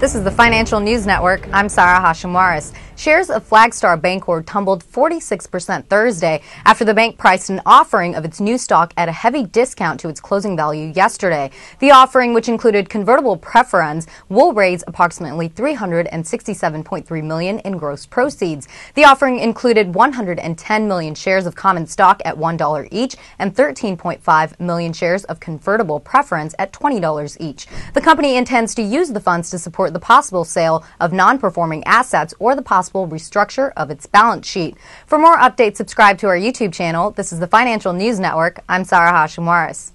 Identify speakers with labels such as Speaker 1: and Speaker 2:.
Speaker 1: This is the Financial News Network. I'm Sarah Hashimwaris. Shares of Flagstar Bancorp tumbled 46% Thursday after the bank priced an offering of its new stock at a heavy discount to its closing value yesterday. The offering, which included convertible preference, will raise approximately 367.3 million in gross proceeds. The offering included 110 million shares of common stock at $1 each and 13.5 million shares of convertible preference at $20 each. The company intends to use the funds to support support the possible sale of non performing assets or the possible restructure of its balance sheet. For more updates, subscribe to our YouTube channel. This is the Financial News Network. I'm Sarah Hashimwaris.